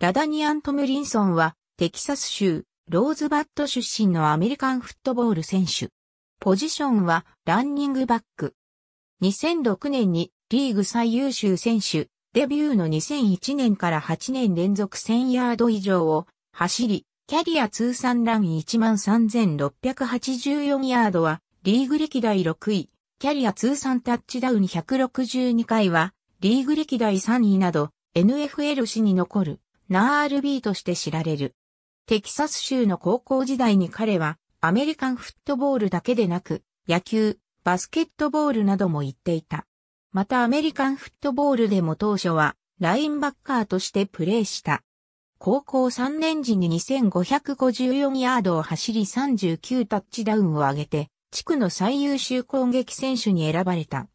ラダニアン・トムリンソンは、テキサス州、ローズバット出身のアメリカンフットボール選手。ポジションは、ランニングバック。2006年に、リーグ最優秀選手、デビューの2001年から8年連続1000ヤード以上を、走り、キャリア通算ラン13,684ヤードは、リーグ歴代6位、キャリア通算タッチダウン162回は、リーグ歴代3位など、NFL 史に残る。ナール・ビーとして知られる。テキサス州の高校時代に彼はアメリカンフットボールだけでなく野球、バスケットボールなども行っていた。またアメリカンフットボールでも当初はラインバッカーとしてプレーした。高校3年時に2554ヤードを走り39タッチダウンを上げて、地区の最優秀攻撃選手に選ばれた。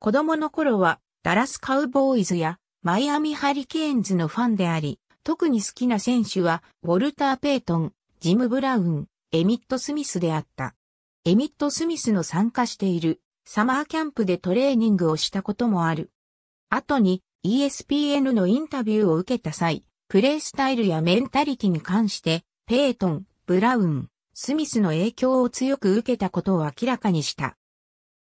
子供の頃はダラスカウボーイズやマイアミハリケーンズのファンであり、特に好きな選手は、ウォルター・ペイトン、ジム・ブラウン、エミット・スミスであった。エミット・スミスの参加しているサマーキャンプでトレーニングをしたこともある。後に ESPN のインタビューを受けた際、プレイスタイルやメンタリティに関して、ペイトン、ブラウン、スミスの影響を強く受けたことを明らかにした。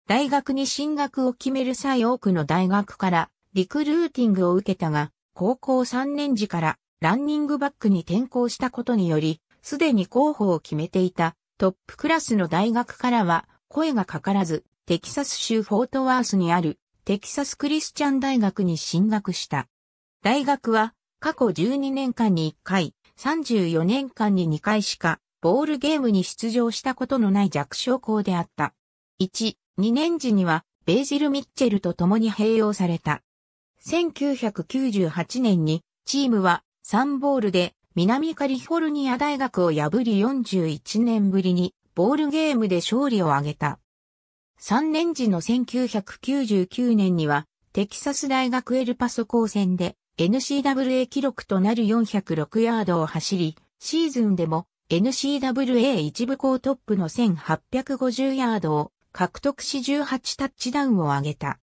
大学に進学を決める際多くの大学からリクルーティングを受けたが、高校3年時からランニングバックに転向したことにより、すでに候補を決めていたトップクラスの大学からは声がかからず、テキサス州フォートワースにあるテキサスクリスチャン大学に進学した。大学は過去12年間に1回、34年間に2回しかボールゲームに出場したことのない弱小校であった。1、2年時にはベージル・ミッチェルと共に併用された。1998年にチームは3ボールで南カリフォルニア大学を破り41年ぶりにボールゲームで勝利を挙げた。3年時の1999年にはテキサス大学エルパソ高専で n c w a 記録となる406ヤードを走り、シーズンでも n c w a 一部校トップの1850ヤードを獲得し18タッチダウンを挙げた。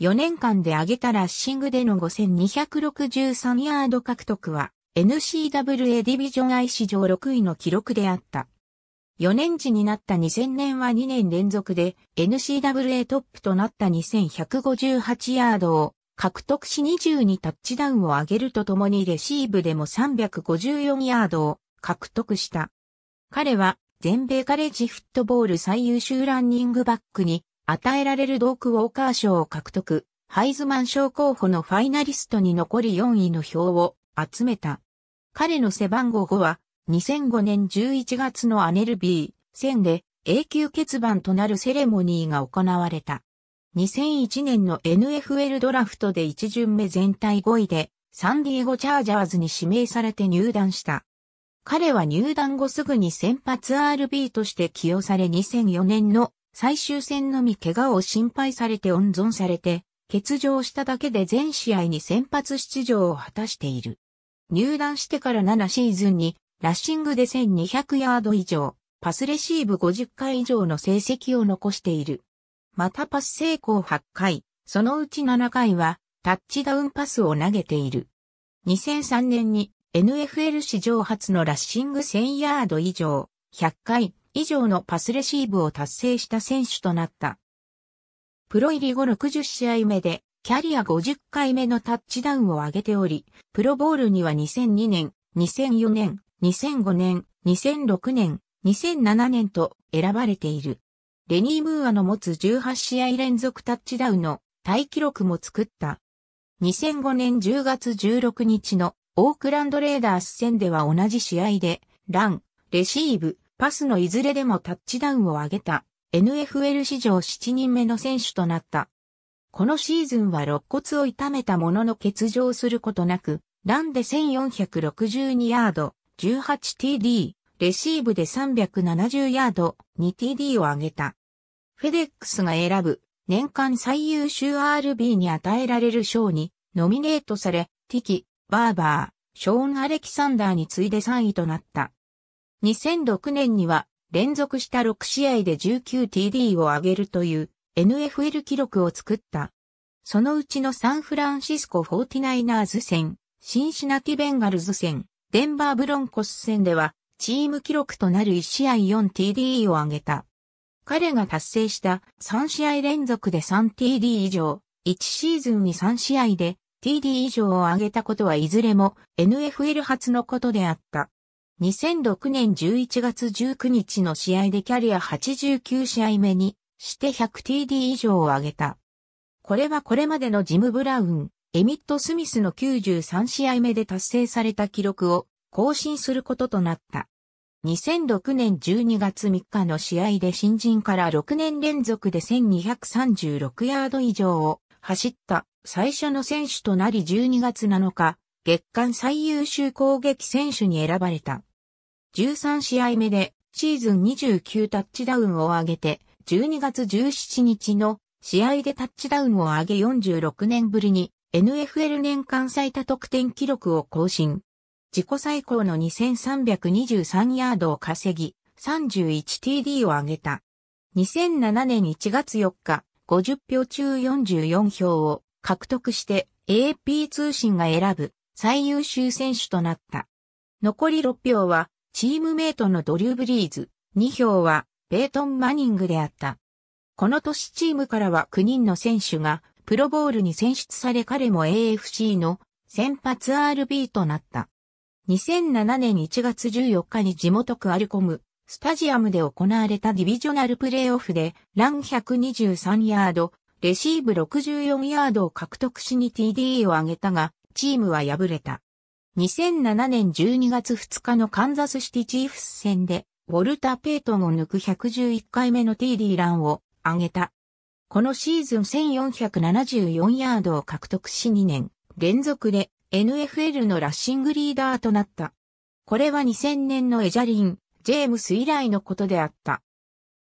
4年間で上げたラッシングでの5263ヤード獲得は n c w a ディビジョン I 史上6位の記録であった。4年時になった2000年は2年連続で n c w a トップとなった2158ヤードを獲得し22タッチダウンを上げるとともにレシーブでも354ヤードを獲得した。彼は全米カレッジフットボール最優秀ランニングバックに与えられるドーク・ウォーカー賞を獲得、ハイズマン賞候補のファイナリストに残り4位の票を集めた。彼の背番号5は、2005年11月のアネルビー戦で永久欠番となるセレモニーが行われた。2001年の NFL ドラフトで1巡目全体5位で、サンディエゴチャージャーズに指名されて入団した。彼は入団後すぐに先発 RB として起用され2004年の最終戦のみ怪我を心配されて温存されて、欠場しただけで全試合に先発出場を果たしている。入団してから7シーズンに、ラッシングで1200ヤード以上、パスレシーブ50回以上の成績を残している。またパス成功8回、そのうち7回は、タッチダウンパスを投げている。2003年に NFL 史上初のラッシング1000ヤード以上、100回、以上のパスレシーブを達成した選手となった。プロ入り後60試合目で、キャリア50回目のタッチダウンを挙げており、プロボールには2002年、2004年、2005年、2006年、2007年と選ばれている。レニー・ムーアの持つ18試合連続タッチダウンのタイ記録も作った。2005年10月16日のオークランドレーダース戦では同じ試合で、ラン、レシーブ、パスのいずれでもタッチダウンを挙げた NFL 史上7人目の選手となった。このシーズンは肋骨を痛めたものの欠場することなく、ランで1462ヤード、18TD、レシーブで370ヤード、2TD を挙げた。フェデックスが選ぶ年間最優秀 RB に与えられる賞にノミネートされ、ティキ、バーバー、ショーン・アレキサンダーに次いで3位となった。2006年には連続した6試合で 19TD を挙げるという NFL 記録を作った。そのうちのサンフランシスコ 49ers 戦、シンシナティベンガルズ戦、デンバーブロンコス戦では、チーム記録となる1試合 4TD を挙げた。彼が達成した3試合連続で 3TD 以上、1シーズンに3試合で TD 以上を挙げたことはいずれも NFL 初のことであった。2006年11月19日の試合でキャリア89試合目にして 100TD 以上を挙げた。これはこれまでのジム・ブラウン、エミット・スミスの93試合目で達成された記録を更新することとなった。2006年12月3日の試合で新人から6年連続で1236ヤード以上を走った最初の選手となり12月7日、月間最優秀攻撃選手に選ばれた。13試合目でシーズン29タッチダウンを上げて、12月17日の試合でタッチダウンを上げ46年ぶりに NFL 年間最多得点記録を更新。自己最高の2323ヤードを稼ぎ、31TD を上げた。2007年1月4日、50票中44票を獲得して AP 通信が選ぶ最優秀選手となった。残り6票は、チームメイトのドリュー・ブリーズ、2票は、ペイトン・マニングであった。この年チームからは9人の選手が、プロボールに選出され彼も AFC の先発 RB となった。2007年1月14日に地元区アルコム、スタジアムで行われたディビジョナルプレイオフで、ラン123ヤード、レシーブ64ヤードを獲得しに TD を挙げたが、チームは敗れた。2007年12月2日のカンザスシティチーフス戦で、ウォルター・ペイトンを抜く111回目の TD ランを上げた。このシーズン1474ヤードを獲得し2年連続で NFL のラッシングリーダーとなった。これは2000年のエジャリン、ジェームス以来のことであった。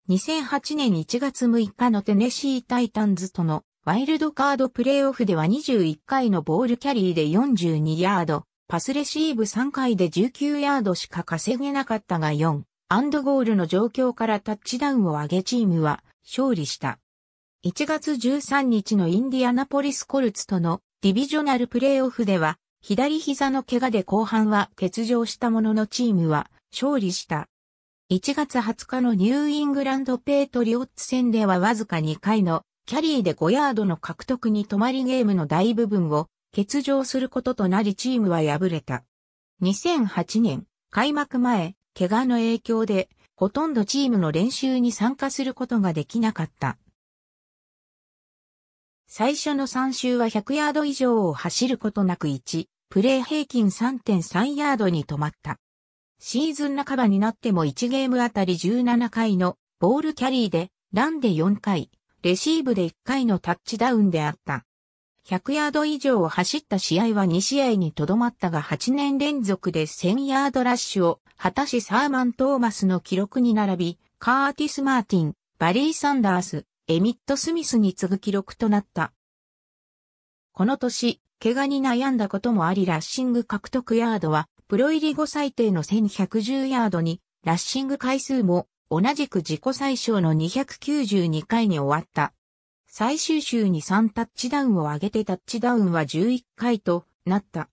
2008年1月6日のテネシー・タイタンズとのワイルドカードプレーオフでは21回のボールキャリーで42ヤード、パスレシーブ3回で19ヤードしか稼げなかったが4、アンドゴールの状況からタッチダウンを上げチームは勝利した。1月13日のインディアナポリスコルツとのディビジョナルプレーオフでは左膝の怪我で後半は欠場したもののチームは勝利した。1月20日のニューイングランドペートリオッツ戦ではわずか2回のキャリーで5ヤードの獲得に止まりゲームの大部分を欠場することとなりチームは敗れた。2008年、開幕前、怪我の影響で、ほとんどチームの練習に参加することができなかった。最初の3周は100ヤード以上を走ることなく1、プレー平均3.3ヤードに止まった。シーズン半ばになっても1ゲームあたり17回のボールキャリーで、ランで4回、レシーブで1回のタッチダウンであった。100ヤード以上を走った試合は2試合にとどまったが8年連続で1000ヤードラッシュを果たしサーマン・トーマスの記録に並び、カーティス・マーティン、バリー・サンダース、エミット・スミスに次ぐ記録となった。この年、怪我に悩んだこともありラッシング獲得ヤードは、プロ入り後最低の1110ヤードに、ラッシング回数も同じく自己最小の292回に終わった。最終週に3タッチダウンを上げてタッチダウンは11回となった。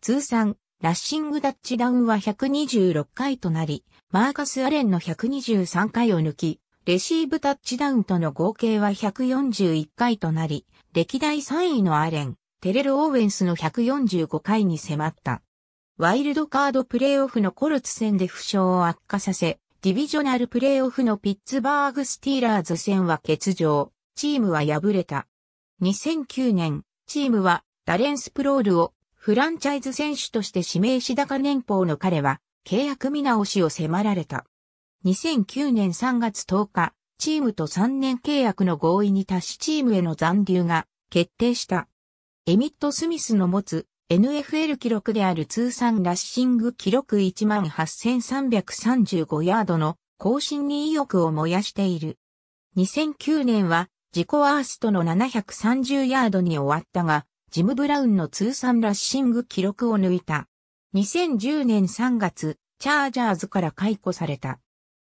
通算、ラッシングタッチダウンは126回となり、マーカス・アレンの123回を抜き、レシーブタッチダウンとの合計は141回となり、歴代3位のアレン、テレル・オーウェンスの145回に迫った。ワイルドカードプレイオフのコルツ戦で負傷を悪化させ、ディビジョナルプレイオフのピッツバーグスティーラーズ戦は欠場、チームは敗れた。2009年、チームはダレンスプロールをフランチャイズ選手として指名し高年俸の彼は契約見直しを迫られた。2009年3月10日、チームと3年契約の合意に達しチームへの残留が決定した。エミット・スミスの持つ NFL 記録である通算ラッシング記録18,335ヤードの更新に意欲を燃やしている。2009年は自己ワーストの730ヤードに終わったが、ジム・ブラウンの通算ラッシング記録を抜いた。2010年3月、チャージャーズから解雇された。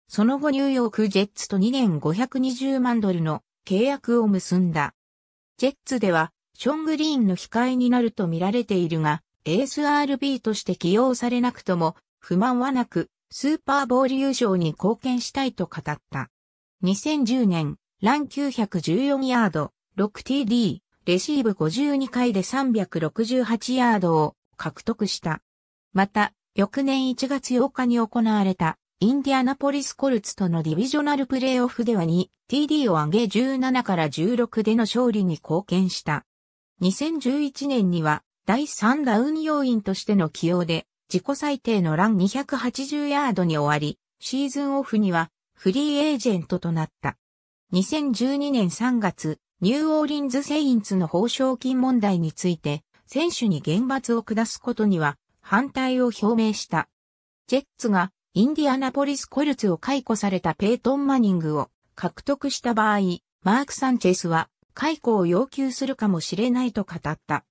その後ニューヨークジェッツと2年520万ドルの契約を結んだ。ジェッツではショングリーンの控えになると見られているが、エース RB として起用されなくとも、不満はなく、スーパーボール優勝に貢献したいと語った。2010年、ラン914ヤード、6TD、レシーブ52回で368ヤードを獲得した。また、翌年1月8日に行われた、インディアナポリスコルツとのディビジョナルプレイオフでは 2TD を上げ17から16での勝利に貢献した。2011年には第3打運用員としての起用で自己最低のラン280ヤードに終わり、シーズンオフにはフリーエージェントとなった。2012年3月、ニューオーリンズ・セインツの報奨金問題について、選手に厳罰を下すことには反対を表明した。ジェッツがインディアナポリス・コルツを解雇されたペイトン・マニングを獲得した場合、マーク・サンチェスは解雇を要求するかもしれないと語った。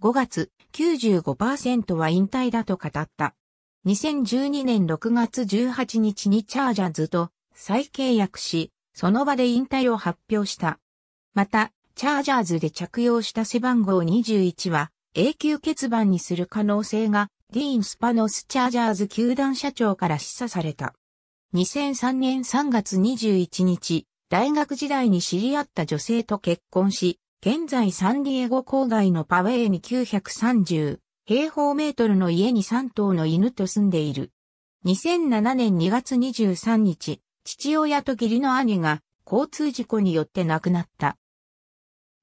5月、95%は引退だと語った。2012年6月18日にチャージャーズと再契約し、その場で引退を発表した。また、チャージャーズで着用した背番号21は永久欠番にする可能性がディーン・スパノス・チャージャーズ球団社長から示唆された。2003年3月21日、大学時代に知り合った女性と結婚し、現在サンディエゴ郊外のパウェイに930平方メートルの家に3頭の犬と住んでいる。2007年2月23日、父親と義理の兄が交通事故によって亡くなった。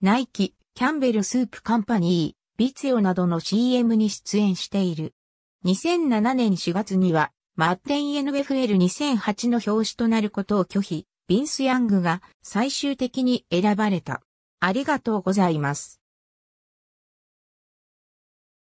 ナイキ、キャンベルスープカンパニー、ビツヨなどの CM に出演している。2007年4月には、マッテン NFL2008 の表紙となることを拒否。ビンス・ヤングが最終的に選ばれた。ありがとうございます。